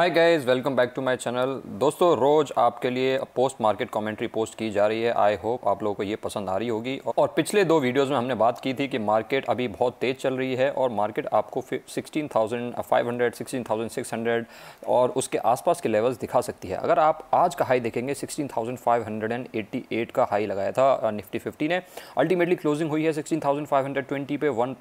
Hi guys welcome back to my channel दोस्तों रोज़ आपके लिए पोस्ट मार्केट कमेंट्री पोस्ट की जा रही है आई होप आप लोगों को ये पसंद आ रही होगी और पिछले दो वीडियोस में हमने बात की थी कि मार्केट अभी बहुत तेज़ चल रही है और मार्केट आपको 16,500 16,600 और उसके आसपास के लेवल्स दिखा सकती है अगर आप आज का हाई देखेंगे सिक्सटीन का हाई लगाया था निफ्टी फिफ्टी ने अल्टीमेटली क्लोजिंग हुई है सिक्सटीन पे वन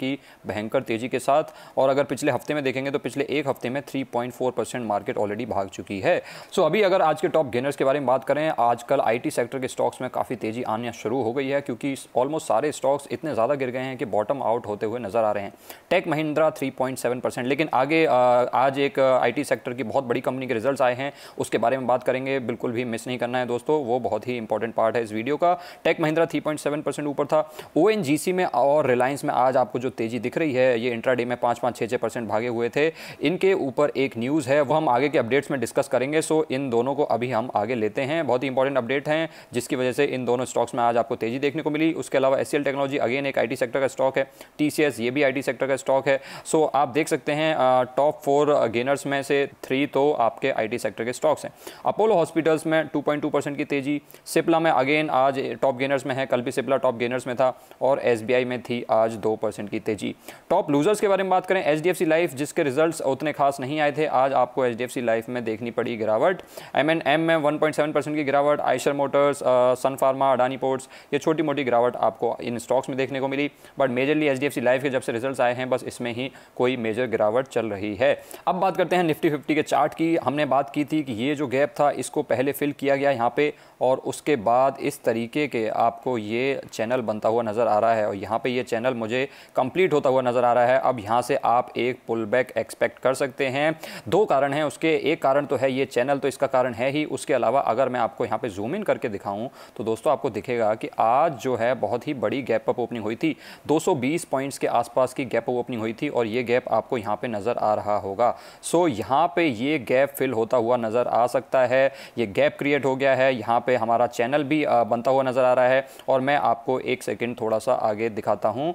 की भयंकर तेज़ी के साथ और अगर पिछले हफ्ते में देखेंगे तो पिछले एक हफ्ते में three four percent market already भाग चुकी है सो अभी अगर आज के टॉप गेनर्स के बारे में बात करें आजकल आईटी सेक्टर के स्टॉक्स में काफ़ी तेज़ी आने शुरू हो गई है क्योंकि ऑलमोस्ट सारे स्टॉक्स इतने ज़्यादा गिर गए हैं कि बॉटम आउट होते हुए नज़र आ रहे हैं टेक महिंद्रा थ्री परसेंट लेकिन आगे आज एक टी सेक्टर की बहुत बड़ी कंपनी के रिजल्ट आए हैं उसके बारे में बात करेंगे बिल्कुल भी मिस नहीं करना है दोस्तों वो बहुत ही इंपॉर्टेंट पार्ट है इस वीडियो का टेक महिंद्रा 3.7 परसेंट ऊपर था ओ में और रिलायंस में आज आपको जो तेज़ी दिख रही है ये इंट्राडे में पाँच पाँच छः छः परसेंट भागे हुए थे इनके ऊपर एक न्यूज़ है वो हम आगे के अपडेट्स में डिस्कस करेंगे सो इन दोनों को अभी हम आगे लेते हैं बहुत ही इंपॉर्टेंट अपडेट हैं जिसकी वजह से इन दोनों स्टॉक्स में आज आपको तेज़ी देखने को मिली उसके अलावा एस टेक्नोलॉजी अगेन एक आई सेक्टर का स्टॉक है टी ये भी आई सेक्टर का स्टॉक है सो आप देख सकते हैं टॉप फोर गेनर्स में से थ्री तो आपके आई सेक्टर के स्टॉक्स हैं अपोलो हॉस्पिटल्स में टू की तेज़ी सिप्ला में अगेन आज टॉप गेनर्स में है कल भी सिप्ला टॉप गेनर्स में था और एस में थी आज दो की तेज़ी टॉप लूजर्स के बारे में बात करें एच लाइफ जिसके रिजल्ट उतने खास नहीं आए थे थे आज आपको एच डी लाइफ में देखनी पड़ी गिरावट एम एन एम में 1.7 परसेंट की गिरावट Eicher motors Sun pharma Adani ports ये छोटी मोटी गिरावट आपको इन स्टॉक्स में देखने को मिली but majorly H D life के जब से रिजल्ट आए हैं बस इसमें ही कोई मेजर गिरावट चल रही है अब बात करते हैं निफ्टी फिफ्टी के चार्ट की हमने बात की थी कि ये जो गैप था इसको पहले फिल किया गया यहाँ पे और उसके बाद इस तरीके के आपको ये चैनल बनता हुआ नज़र आ रहा है और यहाँ पे ये चैनल मुझे कंप्लीट होता हुआ नज़र आ रहा है अब यहाँ से आप एक पुल बैक एक्सपेक्ट कर सकते हैं दो कारण हैं उसके एक कारण तो है ये चैनल तो इसका कारण है ही उसके अलावा अगर मैं आपको यहाँ पे जूम इन करके दिखाऊं तो दोस्तों आपको दिखेगा कि आज जो है बहुत ही बड़ी गैप अप ओपनिंग हुई थी 220 पॉइंट्स के आसपास की गैप अप ओपनिंग हुई थी और ये गैप आपको यहाँ पर नज़र आ रहा होगा सो यहाँ पर ये गैप फिल होता हुआ नज़र आ सकता है ये गैप क्रिएट हो गया है यहाँ पर हमारा चैनल भी बनता हुआ नज़र आ रहा है और मैं आपको एक सेकेंड थोड़ा सा आगे दिखाता हूँ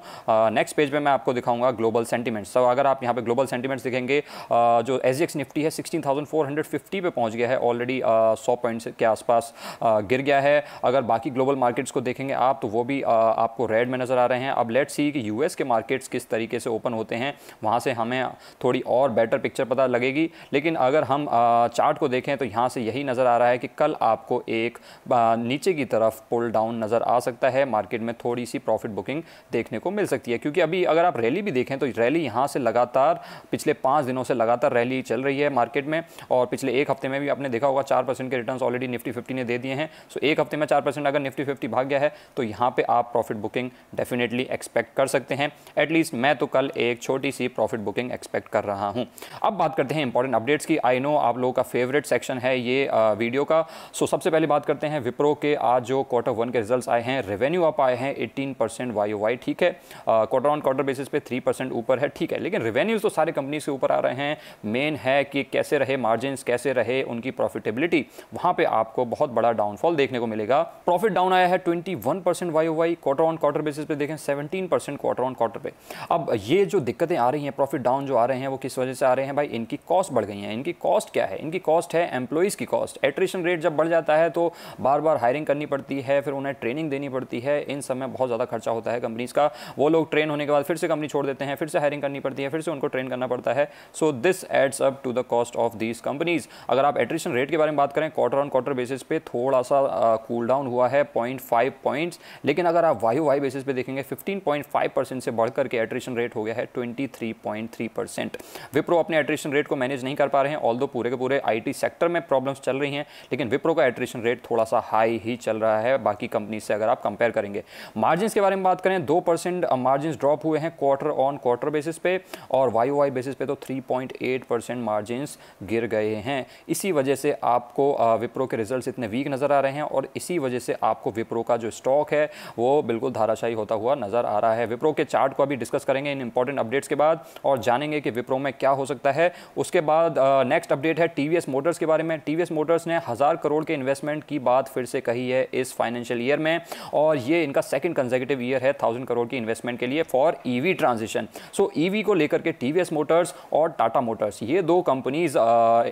नेक्स्ट पेज पर मैं आपको दिखाऊंगा ग्लोबल सेंटीमेंट्स तो अगर आप यहाँ पर ग्लोबल सेंटीमेंट्स दिखेंगे जो एस निफ्टी है sixteen thousand four hundred fifty पे पहुंच गया है ऑलरेडी सौ पॉइंट्स के आसपास गिर गया है अगर बाकी ग्लोबल मार्केट्स को देखेंगे आप तो वो भी आ, आपको रेड में नज़र आ रहे हैं अब लेट्स सी कि यूएस के मार्केट्स किस तरीके से ओपन होते हैं वहाँ से हमें थोड़ी और बेटर पिक्चर पता लगेगी लेकिन अगर हम चार्ट को देखें तो यहाँ से यही नज़र आ रहा है कि कल आपको एक नीचे की तरफ पुल डाउन नज़र आ सकता है मार्केट में थोड़ी सी प्रॉफिट बुकिंग देखने को मिल सकती है क्योंकि अभी अगर आप रैली भी देखें तो रैली यहाँ से लगातार पिछले पाँच दिनों से लगातार रैली मंदी चल रही है मार्केट में और पिछले एक हफ्ते में भी आपने देखा होगा चार परसेंट के रिटर्न ऑलरेडी निफ्टी फिफ्टी ने दे दिए हैं सो एक हफ्ते में चार परसेंट अगर निफ्टी फिफ्टी भाग गया है तो यहाँ पर आप प्रॉफिट बुकिंग डेफिनेटली एक्सपेक्ट कर सकते हैं एटलीस्ट मैं तो कल एक छोटी सी प्रॉफिट बुकिंग एक्सपेक्ट कर रहा हूँ अब बात करते हैं इंपॉर्टेंट अपडेट्स की आई नो आप लोगों का फेवरेट सेक्शन है ये वीडियो का सो सबसे पहले बात करते हैं विप्रो के आज जो क्वार्टर वन के रिजल्ट्स आए हैं रेवेन्यू आप आए हैं 18 परसेंट वाई वाई ठीक है क्वार्टर ऑन क्वार्टर बेसिस पे 3 परसेंट ऊपर है ठीक है लेकिन रेवेन्यूज तो सारे कंपनी से ऊपर आ रहे हैं मेन मेन है कि कैसे रहे मार्जिन कैसे रहे उनकी प्रॉफिटेबिलिटी वहाँ पर आपको बहुत बड़ा डाउनफॉल देखने को मिलेगा प्रॉफिट डाउन आया है twenty one percent Y Y quarter on quarter basis पे देखें seventeen percent quarter on quarter पे अब ये जो दिक्कतें आ रही हैं प्रॉफिट डाउन जो आ रहे हैं वो किस वजह से आ रहे हैं भाई इनकी कॉस्ट बढ़ गई है इनकी कॉस्ट क्या है इनकी कॉस्ट है एम्प्लॉयज़ की कॉस्ट एट्रेशन रेट जब बढ़ जाता है तो बार बार हायरिंग करनी पड़ती है फिर उन्हें ट्रेनिंग देनी पड़ती है इन सब में बहुत ज़्यादा खर्चा होता है कंपनीज़ का वो लोग ट्रेन होने के बाद फिर से कंपनी छोड़ देते हैं फिर से हायरिंग करनी पड़ती है फिर से उनको ट्रेन करना पड़ता है so this adds up to the cost of these companies अगर आप एट्रिशन रेट के बारे में बात करें क्वार्टर ऑन क्वार्टर बेसिस पे थोड़ा सा कूल uh, डाउन cool हुआ है पॉइंट फाइव पॉइंट्स लेकिन अगर आप वाई वाई बेसिस पे देखेंगे फिफ्टीन पॉइंट फाइव परसेंट से बढ़कर के एट्रिशन रेट हो गया है twenty three point three percent Wipro अपने एट्रिशन रेट को मैनेज नहीं कर पा रहे हैं ऑल दो पूरे के पूरे आई टी सेक्टर में प्रॉब्लम्स चल रही हैं लेकिन विप्रो का एट्रिशन रेट थोड़ा सा हाई ही चल रहा है बाकी कंपनी से अगर आप कंपेयर करेंगे मार्जिन के बारे में बात करें दो परसेंट मार्जिन ड्रॉप हुए हैं क्वार्टर ऑन क्वार्टर बेसिस पे और वाई बेसिस पे तो three point eight percent percent margins गिर गए हैं इसी वजह से आपको विप्रो के रिजल्ट्स इतने वीक नज़र आ रहे हैं और इसी वजह से आपको विप्रो का जो स्टॉक है वो बिल्कुल धाराशाही होता हुआ नज़र आ रहा है विप्रो के चार्ट को अभी डिस्कस करेंगे इन इंपॉर्टेंट अपडेट्स के बाद और जानेंगे कि विप्रो में क्या हो सकता है उसके बाद नेक्स्ट अपडेट है टी मोटर्स के बारे में टी मोटर्स ने हज़ार करोड़ के इन्वेस्टमेंट की बात फिर से कही है इस फाइनेंशियल ईयर में और ये इनका सेकेंड कंजेकेटिव ईयर है थाउजेंड करोड़ की इन्वेस्टमेंट के लिए for EV transition so EV को लेकर के टीवीएस मोटर्स और टाटा मोटर्स ये ये दो companies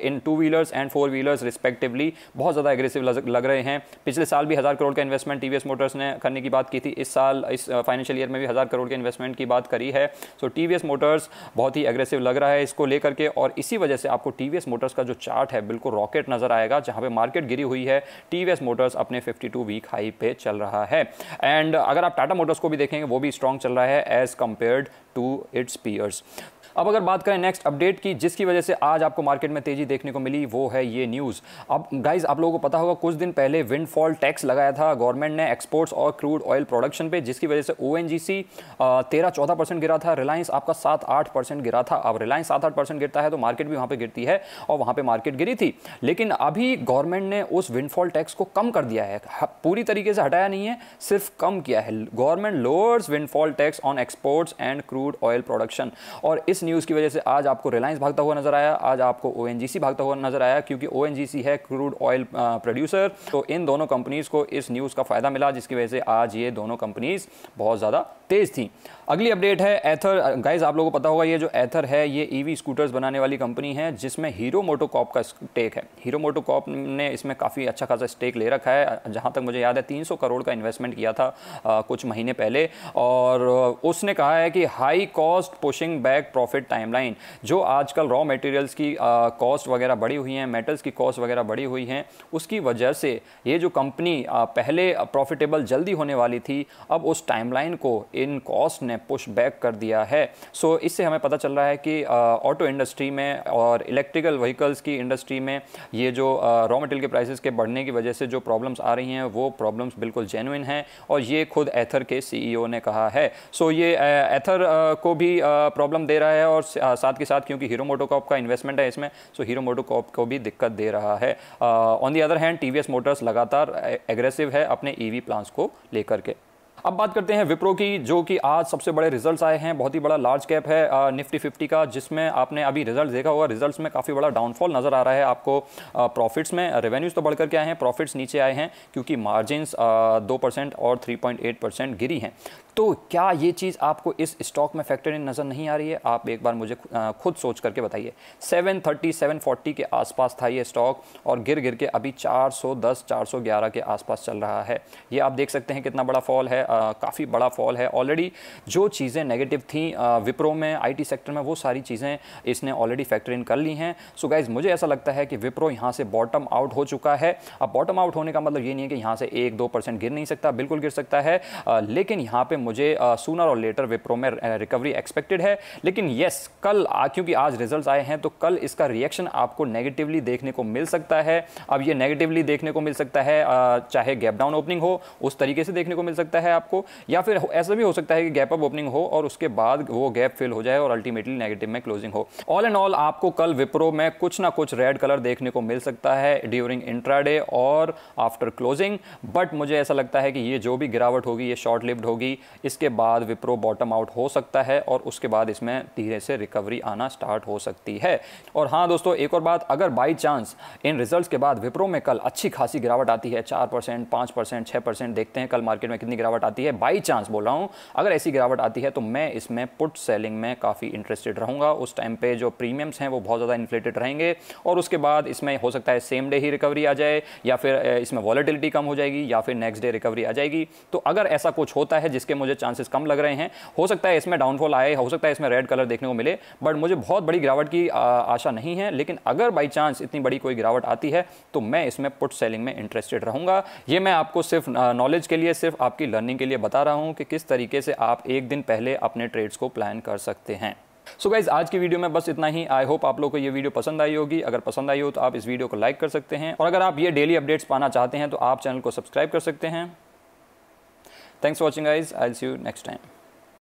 in two wheelers and four wheelers respectively बहुत ज़्यादा एग्रेसिव लग रहे हैं पिछले साल भी हज़ार करोड़ का इन्वेस्टमेंट टी मोटर्स ने करने की बात की थी इस साल इस फाइनेंशियल uh, ईयर में भी हज़ार करोड़ के इन्वेस्टमेंट की बात करी है सो टी मोटर्स बहुत ही एग्रेसिव लग रहा है इसको लेकर के और इसी वजह से आपको टी मोटर्स का जो चार्ट है बिल्कुल रॉकेट नज़र आएगा जहाँ पर मार्केट गिरी हुई है टी मोटर्स अपने फिफ्टी वीक हाई पे चल रहा है एंड अगर आप टाटा मोटर्स को भी देखेंगे वो भी स्ट्रॉन्ग चल रहा है as compared to its peers अब अगर बात करें नेक्स्ट अपडेट की जिसकी वजह से आज आपको मार्केट में तेजी देखने को मिली वो है ये न्यूज़ अब गाइज आप लोगों को पता होगा कुछ दिन पहले विंडफॉल टैक्स लगाया था गवर्नमेंट ने एक्सपोर्ट्स और क्रूड ऑयल प्रोडक्शन पे जिसकी वजह से ओ एन जी सी तेरह चौदह परसेंट गिरा था रिलायंस आपका सात आठ परसेंट गिरा था अब रिलायंस सात आठ परसेंट गिरता है तो मार्केट भी वहाँ पर गिरती है और वहाँ पर मार्केट गिरी थी लेकिन अभी गवर्नमेंट ने उस विंडफॉल टैक्स को कम कर दिया है पूरी तरीके से हटाया नहीं है सिर्फ कम किया है government lowers windfall tax on exports and crude oil production और इस न्यूज़ की वजह से आज आपको रिलायंस भागता हुआ नजर आया आज आपको ओ भागता हुआ नजर आया क्योंकि ओ है क्रूड ऑयल प्रोड्यूसर तो इन दोनों कंपनीज को इस न्यूज़ का फ़ायदा मिला जिसकी वजह से आज ये दोनों कंपनीज बहुत ज़्यादा तेज़ थी अगली अपडेट है एथर गाइज आप लोगों को पता होगा ये जो एथर है ये ईवी e स्कूटर्स बनाने वाली कंपनी है जिसमें हीरो मोटोकॉप का स्टेक है हीरो मोटोकॉप ने इसमें काफ़ी अच्छा खासा स्टेक ले रखा है जहाँ तक मुझे याद है 300 करोड़ का इन्वेस्टमेंट किया था आ, कुछ महीने पहले और उसने कहा है कि high cost pushing back profit profit timeline जो आजकल रॉ मटेरियल्स की कॉस्ट वगैरह बढ़ी हुई हैं मेटल्स की कॉस्ट वगैरह बढ़ी हुई हैं उसकी वजह से ये जो कंपनी पहले प्रॉफिटेबल जल्दी होने वाली थी अब उस टाइमलाइन को इन कॉस्ट ने पुश बैक कर दिया है सो so, इससे हमें पता चल रहा है कि ऑटो इंडस्ट्री में और इलेक्ट्रिकल व्हीकल्स की इंडस्ट्री में ये जो रॉ मटेरियल के प्राइसेस के बढ़ने की वजह से जो प्रॉब्लम्स आ रही हैं वो प्रॉब्लम्स बिल्कुल जेनुइन हैं और ये खुद एथर के सीईओ ने कहा है सो so, ये एथर को भी प्रॉब्लम दे रहा है है और साथ के साथ क्योंकि हीरो मोटोकॉप का इन्वेस्टमेंट है इसमें सो हीरो मोटोकॉप को भी दिक्कत दे रहा है ऑन दी अदर हैंड टी मोटर्स लगातार एग्रेसिव है अपने ई e प्लान्स को लेकर के अब बात करते हैं विप्रो की जो कि आज सबसे बड़े रिजल्ट्स आए हैं बहुत ही बड़ा लार्ज कैप है आ, निफ्टी फिफ्टी का जिसमें आपने अभी रिजल्ट देखा होगा रिजल्ट्स में काफ़ी बड़ा डाउनफॉल नज़र आ रहा है आपको प्रॉफिट्स में रेवेन्यूज़ तो बढ़कर के आए हैं प्रॉफिट्स नीचे आए हैं क्योंकि मार्जिनस दो परसेंट और थ्री पॉइंट एट परसेंट गिरी हैं तो क्या ये चीज़ आपको इस स्टॉक में फैक्टर इन नज़र नहीं आ रही है आप एक बार मुझे खुद सोच करके बताइए 730 740 के आसपास था ये स्टॉक और गिर गिर के अभी 410 411 के आसपास चल रहा है ये आप देख सकते हैं कितना बड़ा फॉल है काफ़ी बड़ा फॉल है ऑलरेडी जो चीज़ें नेगेटिव थी आ, विप्रो में आई सेक्टर में वो सारी चीज़ें इसने ऑलरेडी फैक्टर इन कर ली हैं सो गाइज़ मुझे ऐसा लगता है कि विप्रो यहाँ से बॉटम आउट हो चुका है अब बॉटम आउट होने का मतलब ये नहीं है कि यहाँ से एक दो गिर नहीं सकता बिल्कुल गिर सकता है लेकिन यहाँ पर मुझे सूनर और लेटर विप्रो में रिकवरी एक्सपेक्टेड है लेकिन येस कल क्योंकि आज रिजल्ट आए हैं तो कल इसका रिएक्शन आपको नेगेटिवली देखने को मिल सकता है अब ये नेगेटिवली देखने को मिल सकता है चाहे गैप डाउन ओपनिंग हो उस तरीके से देखने को मिल सकता है आपको या फिर ऐसा भी हो सकता है कि गैप अप ओपनिंग हो और उसके बाद वो गैप फिल हो जाए और अल्टीमेटली नेगेटिव में क्लोजिंग हो ऑल एंड ऑल आपको कल विप्रो में कुछ ना कुछ रेड कलर देखने को मिल सकता है ड्यूरिंग इंट्राडे और आफ्टर क्लोजिंग बट मुझे ऐसा लगता है कि ये जो भी गिरावट होगी ये शॉर्ट लिव्ड होगी इसके बाद विप्रो बॉटम आउट हो सकता है और उसके बाद इसमें धीरे से रिकवरी आना स्टार्ट हो सकती है और हाँ दोस्तों एक और बात अगर बाई चांस इन रिजल्ट के बाद विप्रो में कल अच्छी खासी गिरावट आती है चार परसेंट पाँच परसेंट छः परसेंट देखते हैं कल मार्केट में कितनी गिरावट आती है बाई चांस बोल रहा हूँ अगर ऐसी गिरावट आती है तो मैं इसमें पुट सेलिंग में काफ़ी इंटरेस्टेड रहूँगा उस टाइम पे जो प्रीमियम्स हैं वो बहुत ज़्यादा इन्फ्लेटेड रहेंगे और उसके बाद इसमें हो सकता है सेम डे ही रिकवरी आ जाए या फिर इसमें वॉलिटिलिटी कम हो जाएगी या फिर नेक्स्ट डे रिकवरी आ जाएगी तो अगर ऐसा कुछ होता है जिसके मुझे चांसेस कम लग रहे हैं हो सकता है इसमें डाउनफॉल आए हो सकता है इसमें रेड कलर देखने को मिले बट मुझे बहुत बड़ी गिरावट की आशा नहीं है लेकिन अगर बाई चांस इतनी बड़ी कोई गिरावट आती है तो मैं इसमें पुट सेलिंग में इंटरेस्टेड रहूंगा ये मैं आपको सिर्फ नॉलेज के लिए सिर्फ आपकी लर्निंग के लिए बता रहा हूँ कि किस तरीके से आप एक दिन पहले अपने ट्रेड्स को प्लान कर सकते हैं सो so गाइज आज की वीडियो में बस इतना ही आई होप आप लोग को ये वीडियो पसंद आई होगी अगर पसंद आई हो तो आप इस वीडियो को लाइक कर सकते हैं और अगर आप ये डेली अपडेट्स पाना चाहते हैं तो आप चैनल को सब्सक्राइब कर सकते हैं Thanks for watching guys. I'll see you next time.